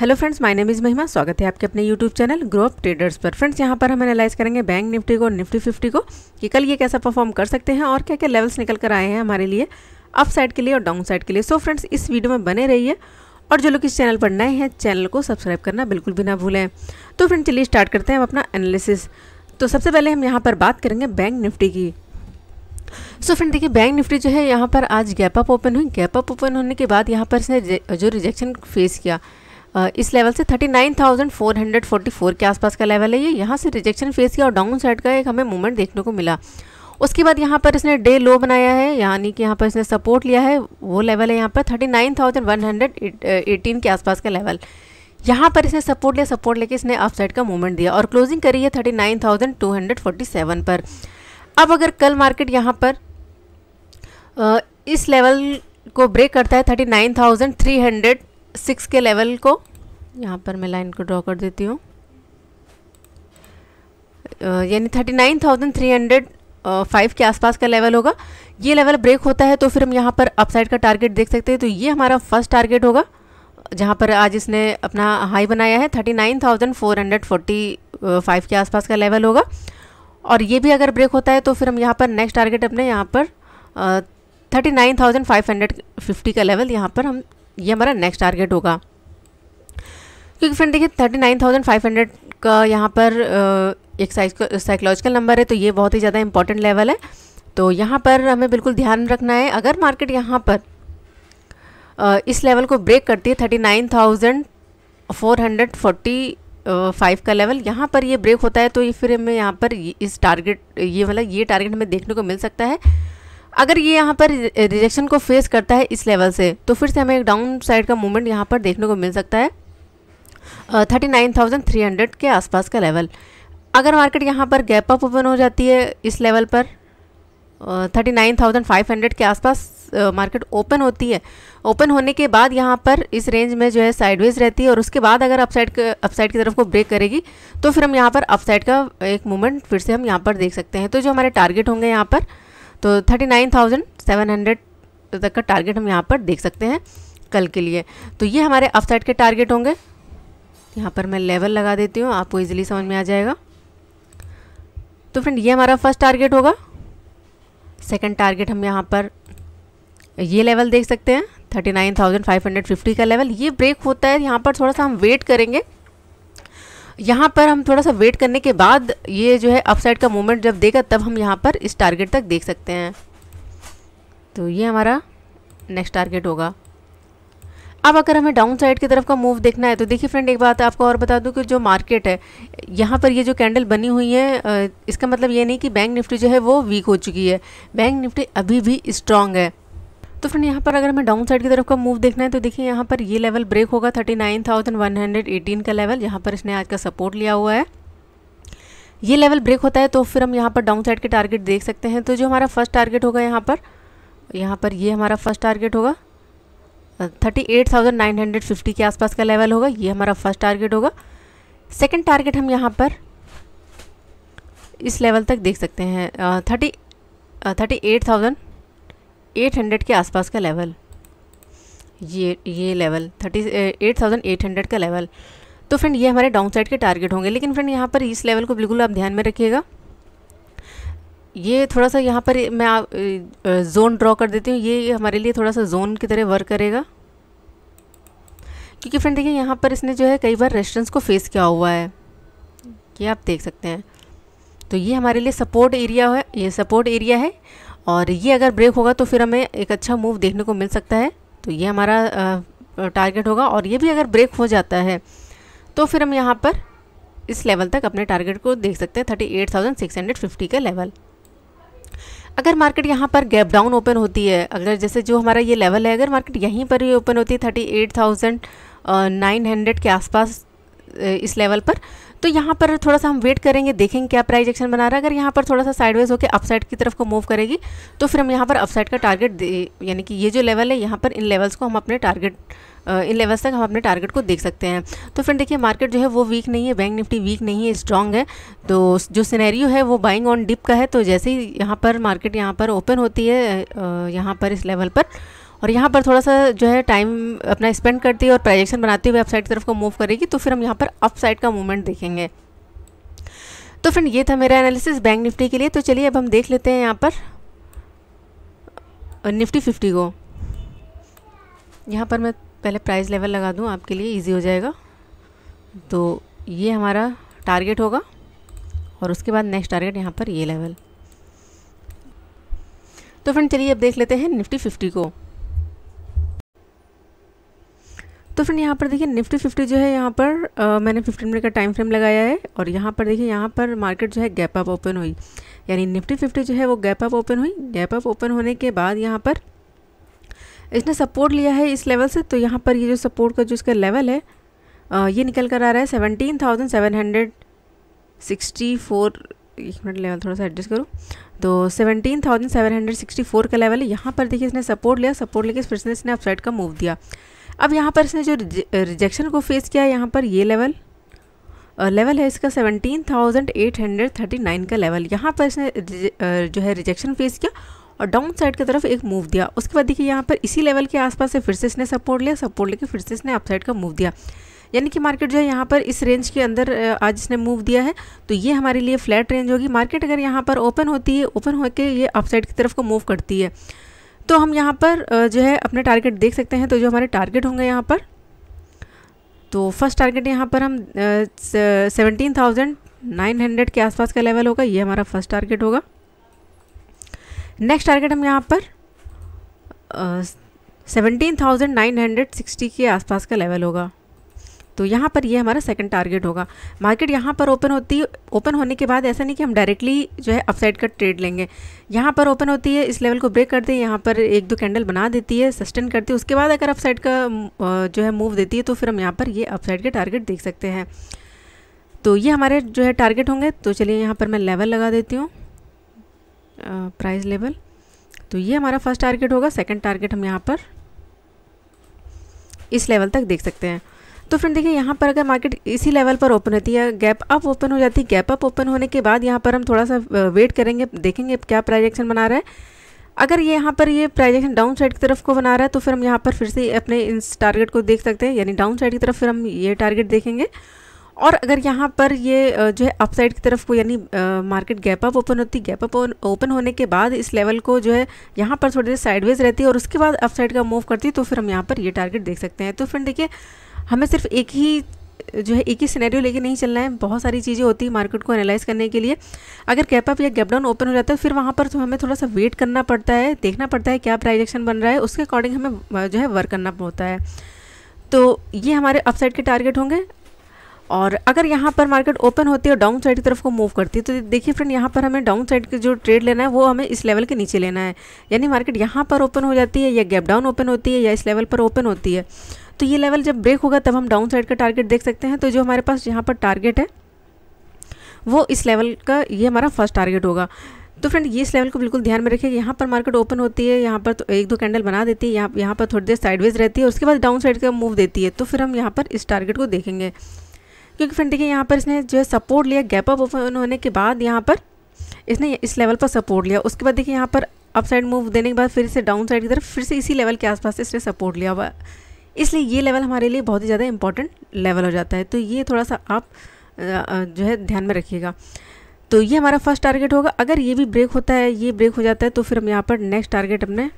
hello friends my name is Mahima स्वागत है आपके अपने यूट्यूब चैनल ग्रोप ट्रेडर्स पर फ्रेंड्स यहाँ पर हम एनालाइज करेंगे बैंक निफ्टी को और निफ्टी फिफ्टी को कि कल ये कैसा परफॉर्म कर सकते हैं और क्या क्या लेवल्स निकल कर आए हैं हमारे लिए अप साइड के लिए और डाउन साइड के लिए सो so फ्रेंड्स इस वीडियो में बने रहिए और जो लोग इस चैनल पर नए हैं चैनल को सब्सक्राइब करना बिल्कुल भी ना भूलें तो फ्रेंड चलिए स्टार्ट करते हैं हम अपना एनालिसिस तो सबसे पहले हम यहाँ पर बात करेंगे बैंक निफ्टी की सो फ्रेंड देखिए बैंक निफ्टी जो है यहाँ पर आज गैप अप ओपन हुई गैप अप ओपन होने के बाद यहाँ पर इसने जो रिजेक्शन फेस किया इस लेवल से 39,444 के आसपास का लेवल है ये यहाँ से रिजेक्शन फेस किया और डाउन साइड का एक हमें मूवमेंट देखने को मिला उसके बाद यहाँ पर इसने डे लो बनाया है यानी कि यहाँ पर इसने सपोर्ट लिया है वो लेवल है यहाँ पर 39,118 के आसपास का लेवल यहाँ पर इसने सपोर्ट लिया सपोर्ट लेके इसने अप साइड का मूवमेंट दिया और क्लोजिंग करी है थर्टी पर अब अगर कल मार्केट यहाँ पर इस लेवल को ब्रेक करता है हंड्रेड सिक्स के लेवल को यहाँ पर मैं लाइन को ड्रॉ कर देती हूँ यानी thirty nine thousand three hundred five के आसपास का लेवल होगा ये लेवल ब्रेक होता है तो फिर हम यहाँ पर अपसाइड का टारगेट देख सकते हैं तो ये हमारा फर्स्ट टारगेट होगा जहाँ पर आज इसने अपना हाई बनाया है thirty nine thousand four hundred forty five के आसपास का लेवल होगा और ये भी अगर ब्रेक होता है तो फिर हम यहाँ पर नेक्स्ट टारगेट अपने यहाँ पर thirty nine thousand five hundred fifty का लेवल यहाँ पर हम ये हमारा नेक्स्ट टारगेट होगा क्योंकि फ्रेंड देखिए thirty nine thousand five hundred का यहाँ पर एक साइकोलॉजिकल नंबर है तो ये बहुत ही ज़्यादा इंपॉर्टेंट लेवल है तो यहाँ पर हमें बिल्कुल ध्यान रखना है अगर मार्केट यहाँ पर इस लेवल को ब्रेक करती है thirty nine thousand four hundred forty five का लेवल यहाँ पर ये ब्रेक होता है तो ये फिर हमें यहाँ पर इस टारगेट ये वाला ये टारगेट हमें देखने को मिल सकता है अगर ये यहाँ पर रिजेक्शन को फेस करता है इस लेवल से तो फिर से हमें एक डाउन साइड का मूवमेंट यहाँ पर देखने को मिल सकता है thirty nine thousand three hundred के आसपास का लेवल अगर मार्केट यहाँ पर गैप अप ओपन हो जाती है इस लेवल पर thirty nine thousand five hundred के आसपास मार्केट ओपन होती है ओपन होने के बाद यहाँ पर इस रेंज में जो है साइडवेज रहती है और उसके बाद अगर अपसाइड अपसाइड की तरफ को ब्रेक करेगी तो फिर हम यहाँ पर अपसाइड का एक मूवमेंट फिर से हम यहाँ पर देख सकते हैं तो जो हमारे टारगेट होंगे यहाँ पर तो thirty nine thousand seven hundred तक का टारगेट हम यहाँ पर देख सकते हैं कल के लिए तो ये हमारे अपसाइड के टारगेट होंगे यहाँ पर मैं लेवल लगा देती हूँ आपको इजीली समझ में आ जाएगा तो फ्रेंड ये हमारा फर्स्ट टारगेट होगा सेकंड टारगेट हम यहाँ पर ये लेवल देख सकते हैं thirty nine thousand five hundred fifty का लेवल ये ब्रेक होता है यहाँ पर थोड़ा सा हम वेट करेंगे यहाँ पर हम थोड़ा सा वेट करने के बाद ये जो है अपसाइड का मूवमेंट जब देगा तब हम यहाँ पर इस टारगेट तक देख सकते हैं तो ये हमारा नेक्स्ट टारगेट होगा अब अगर हमें डाउन साइड की तरफ का मूव देखना है तो देखिए फ्रेंड एक बात आपको और बता दूं कि जो मार्केट है यहाँ पर ये जो कैंडल बनी हुई है इसका मतलब ये नहीं कि बैंक निफ्टी जो है वो वीक हो चुकी है बैंक निफ्टी अभी भी स्ट्रांग है तो फ्रेंड यहाँ पर अगर हमें डाउन साइड की तरफ का मूव देखना है तो देखिए यहाँ पर ये लेवल ब्रेक होगा 39,118 का लेवल यहाँ पर इसने आज का सपोर्ट लिया हुआ है ये लेवल ब्रेक होता है तो फिर हम यहाँ पर डाउन साइड के टारगेट देख सकते हैं तो जो हमारा फर्स्ट टारगेट होगा यहाँ पर यहाँ पर ये हमारा फर्स्ट टारगेट होगा फिफ्टी के आसपास का लेवल होगा ये हमारा फर्स्ट टारगेट होगा सेकेंड टारगेट हम यहाँ पर इस लेवल तक देख सकते हैं थर्टी थर्टी एट थाउजेंड 8800 के आसपास का लेवल ये ये level thirty eight thousand eight hundred का लेवल तो फ्रेंड ये हमारे डाउन साइड के टारगेट होंगे लेकिन फ्रेंड यहाँ पर इस लेवल को बिल्कुल आप ध्यान में रखिएगा ये थोड़ा सा यहाँ पर मैं आप जोन ड्रॉ कर देती हूँ ये हमारे लिए थोड़ा सा जोन की तरह वर्क करेगा क्योंकि फ्रेंड देखिए यहाँ पर इसने जो है कई बार रेस्टोरेंट्स को फेस किया हुआ है ये आप देख सकते हैं तो ये हमारे लिए सपोर्ट एरिया है ये सपोर्ट एरिया है और ये अगर ब्रेक होगा तो फिर हमें एक अच्छा मूव देखने को मिल सकता है तो ये हमारा टारगेट होगा और ये भी अगर ब्रेक हो जाता है तो फिर हम यहाँ पर इस लेवल तक अपने टारगेट को देख सकते हैं thirty eight thousand six hundred fifty का लेवल अगर मार्केट यहाँ पर गैप डाउन ओपन होती है अगर जैसे जो हमारा ये लेवल है अगर मार्केट यहीं पर भी ओपन होती है thirty eight thousand nine hundred के आसपास इस लेवल पर तो यहाँ पर थोड़ा सा हम वेट करेंगे देखेंगे क्या प्राइज एक्शन बना रहा है अगर यहाँ पर थोड़ा सा साइडवेज होकर अपसाइड की तरफ को मूव करेगी तो फिर हम यहाँ पर अपसाइड का टारगेट यानी कि ये जो लेवल है यहाँ पर इन लेवल्स को हम अपने टारगेट इन लेवल्स तक हम अपने टारगेट को देख सकते हैं तो फिर देखिए मार्केट जो है वो वीक नहीं है बैंक निफ्टी वीक नहीं है स्ट्रांग है तो जो सिनेरियो है वो बाइंग ऑन डिप का है तो जैसे ही यहाँ पर मार्केट यहाँ पर ओपन होती है यहाँ पर इस लेवल पर और यहाँ पर थोड़ा सा जो है टाइम अपना स्पेंड करती है और प्रोजेक्शन बनाते हुए अपसाइड की तरफ को मूव करेगी तो फिर हम यहाँ पर अपसाइड का मूवमेंट देखेंगे तो फ्रेंड ये था मेरा एनालिसिस बैंक निफ्टी के लिए तो चलिए अब हम देख लेते हैं यहाँ पर निफ्टी फिफ्टी को यहाँ पर मैं पहले प्राइस लेवल लगा दूँ आपके लिए इजी हो जाएगा तो ये हमारा टारगेट होगा और उसके बाद नेक्स्ट टारगेट यहाँ पर ये लेवल तो फ्रेंड चलिए अब देख लेते हैं निफ्टी फिफ्टी को तो फ्रेंड यहाँ पर देखिए निफ्टी फिफ्टी जो है यहाँ पर आ, मैंने फिफ्टी मिनट का टाइम फ्रेम लगाया है और यहाँ पर देखिए यहाँ पर मार्केट जो है गैप अप ओपन हुई यानी निफ्टी फिफ्टी जो है वो गैप अप ओपन हुई गैप अप ओपन होने के बाद यहाँ पर इसने सपोर्ट लिया है इस लेवल से तो यहाँ पर ये जो सपोर्ट का जो इसका लेवल है आ, ये निकल कर आ रहा है seventeen thousand seven hundred sixty four एक मिनट लेवल थोड़ा सा एडजस्ट करूँ तो seventeen thousand seven hundred sixty four का लेवल है यहाँ पर देखिए इसने सपोर्ट लिया सपोर्ट लेके फिर से इसने अपसाइड का मूव दिया अब यहाँ पर इसने जो रिजेक्शन को फेस किया है यहाँ पर ये लेवल लेवल है इसका seventeen thousand eight hundred thirty nine का लेवल यहाँ पर इसने जो है रिजेक्शन फेस किया और डाउन साइड की तरफ एक मूव दिया उसके बाद देखिए यहाँ पर इसी लेवल के आसपास से फिर से इसने सपोर्ट लिया सपोर्ट लेके फिर से इसने अप साइड का मूव दिया यानी कि मार्केट जो है यहाँ पर इस रेंज के अंदर आज इसने मूव दिया है तो ये हमारे लिए फ्लैट रेंज होगी मार्केट अगर यहाँ पर ओपन होती है ओपन होकर ये अप साइड की तरफ को मूव करती है तो हम यहाँ पर जो है अपने टारगेट देख सकते हैं तो जो हमारे टारगेट होंगे यहाँ पर तो फर्स्ट टारगेट यहाँ पर हम सेवनटीन थाउजेंड नाइन हंड्रेड के आसपास का लेवल होगा ये हमारा फर्स्ट टारगेट होगा नेक्स्ट टारगेट हम यहाँ पर seventeen thousand nine hundred sixty के आसपास का लेवल होगा तो यहाँ पर ये हमारा सेकंड टारगेट होगा मार्केट यहाँ पर ओपन होती है ओपन होने के बाद ऐसा नहीं कि हम डायरेक्टली जो है अपसाइड का ट्रेड लेंगे यहाँ पर ओपन होती है इस लेवल को ब्रेक करते हैं यहाँ पर एक दो कैंडल बना देती है सस्टेन करती है उसके बाद अगर अपसाइड का जो है मूव देती है तो फिर हम यहाँ पर ये अपसाइड के टारगेट देख सकते हैं तो ये हमारे जो है टारगेट होंगे तो चलिए यहाँ पर मैं लेवल लगा देती हूँ प्राइस लेवल तो ये हमारा फर्स्ट टारगेट होगा सेकेंड टारगेट हम यहाँ पर इस लेवल तक देख सकते हैं तो फ्रेंड देखिए यहाँ पर अगर मार्केट इसी लेवल पर ओपन होती है गैप अप ओपन हो जाती है गैप अप ओपन होने के बाद यहाँ पर हम थोड़ा सा वेट करेंगे देखेंगे क्या प्राइजेक्शन बना रहा है अगर ये यहाँ पर ये प्राइजेक्शन डाउन साइड की तरफ को बना रहा है तो फिर हम यहाँ पर फिर से अपने इस टारगेट को देख सकते हैं यानी डाउन साइड की तरफ फिर हम ये टारगेट देखेंगे और अगर यहाँ पर ये जो है अपसाइड की तरफ को यानी मार्केट गैप अप ओपन होती है गैप अप ओपन होने के बाद इस लेवल को जो है यहाँ पर थोड़ी देर साइडवेज रहती है और उसके बाद अपसाइड का मूव करती है तो फिर हम यहाँ पर ये टारगेट देख सकते हैं तो फ्रेंड देखिए हमें सिर्फ एक ही जो है एक ही सिनेरियो लेके नहीं चलना है बहुत सारी चीज़ें होती है मार्केट को एनालाइज करने के लिए अगर गैप अप या गैप डाउन ओपन हो जाता है फिर वहाँ पर तो हमें थोड़ा सा वेट करना पड़ता है देखना पड़ता है क्या प्राइज एक्शन बन रहा है उसके अकॉर्डिंग हमें जो है वर्क करना होता है तो ये हमारे अपसाइड के टारगेट होंगे और अगर यहाँ पर मार्केट ओपन होती है और डाउन साइड की तरफ को मूव करती है तो देखिए फ्रेंड यहाँ पर हमें डाउन साइड के जो ट्रेड लेना है वो हमें इस लेवल के नीचे लेना है यानी मार्केट यहाँ पर ओपन हो जाती है या गैप डाउन ओपन होती है या इस लेवल पर ओपन होती है तो ये लेवल जब ब्रेक होगा तब हम डाउन साइड का टारगेट देख सकते हैं तो जो हमारे पास यहाँ पर टारगेट है वो इस लेवल का ये हमारा फर्स्ट टारगेट होगा तो फ्रेंड ये इस लेवल को बिल्कुल ध्यान में रखिए यहाँ पर मार्केट ओपन होती है यहाँ पर तो एक दो कैंडल बना देती है यहाँ यहाँ पर थोड़ी देर साइडवेज रहती है उसके बाद डाउन साइड का मूव देती है तो फिर हम यहाँ पर इस टारगेट को देखेंगे क्योंकि फ्रेंड देखिए यहाँ पर इसने जो है सपोर्ट लिया गैप अप ओपन होने के बाद यहाँ पर इसने इस लेवल पर सपोर्ट लिया उसके बाद देखिए यहाँ पर अप साइड मूव देने के बाद फिर इसे डाउन साइड की तरफ फिर से इसी लेवल के आसपास इसने सपोर्ट लिया हुआ इसलिए ये लेवल हमारे लिए बहुत ही ज़्यादा इंपॉर्टेंट लेवल हो जाता है तो ये थोड़ा सा आप जो है ध्यान में रखिएगा तो ये हमारा फर्स्ट टारगेट होगा अगर ये भी ब्रेक होता है ये ब्रेक हो जाता है तो फिर हम यहाँ पर नेक्स्ट टारगेट अपने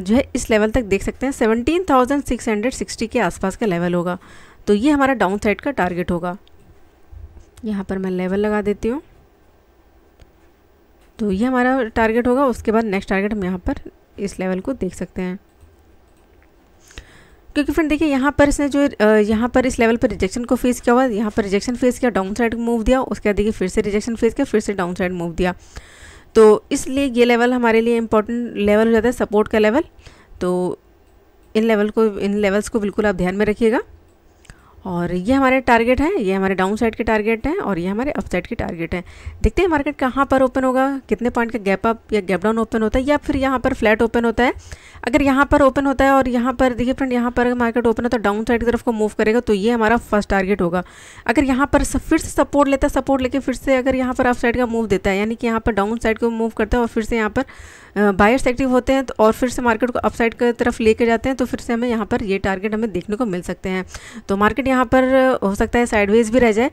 जो है इस लेवल तक देख सकते हैं seventeen thousand six hundred sixty के आसपास का लेवल होगा तो ये हमारा डाउन साइड का टारगेट होगा यहाँ पर मैं लेवल लगा देती हूँ तो ये हमारा टारगेट होगा उसके बाद नेक्स्ट टारगेट हम यहाँ पर इस लेवल को देख सकते हैं क्योंकि फ्रेंड देखिए यहाँ पर इसने जो यहाँ पर इस लेवल पर रिजेक्शन को फेस किया हुआ यहाँ पर रिजेक्शन फेस किया डाउन साइड मूव दिया उसके बाद देखिए फिर से रिजेक्शन फेस किया फिर से डाउन साइड मूव दिया तो इसलिए ये लेवल हमारे लिए इंपॉर्टेंट लेवल हो जाता है सपोर्ट का लेवल तो इन लेवल को इन लेवल्स को बिल्कुल आप ध्यान में रखिएगा और ये हमारे टारगेट हैं ये हमारे डाउन साइड के टारगेट हैं और ये हमारे अप साइड के टारगेट हैं देखते हैं मार्केट कहाँ पर ओपन होगा कितने पॉइंट का गैप अप या गैप डाउन ओपन होता है या फिर यहाँ पर फ्लैट ओपन होता है अगर यहाँ पर ओपन होता है और यहाँ पर देखिए फ्रेंड यहाँ पर मार्केट ओपन होता है डाउन तो साइड की तरफ को मूव करेगा तो ये हमारा फर्स्ट टारगेट होगा अगर यहाँ पर फिर से सपोर्ट लेता है सपोर्ट लेके फिर से अगर यहाँ पर अप साइड का मूव देता है यानी कि यहाँ पर डाउन साइड को मूव करता है और फिर से यहाँ पर बायर्स एक्टिव होते हैं तो और फिर से मार्केट को अपसाइड की तरफ लेके जाते हैं तो फिर से हमें यहाँ पर ये टारगेट हमें देखने को मिल सकते हैं तो मार्केट यहाँ पर हो सकता है साइडवेज भी रह जाए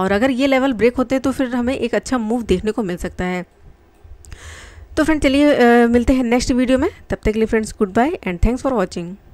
और अगर ये लेवल ब्रेक होते हैं तो फिर हमें एक अच्छा मूव देखने को मिल सकता है तो फ्रेंड चलिए मिलते हैं नेक्स्ट वीडियो में तब तक के लिए friends goodbye and thanks for watching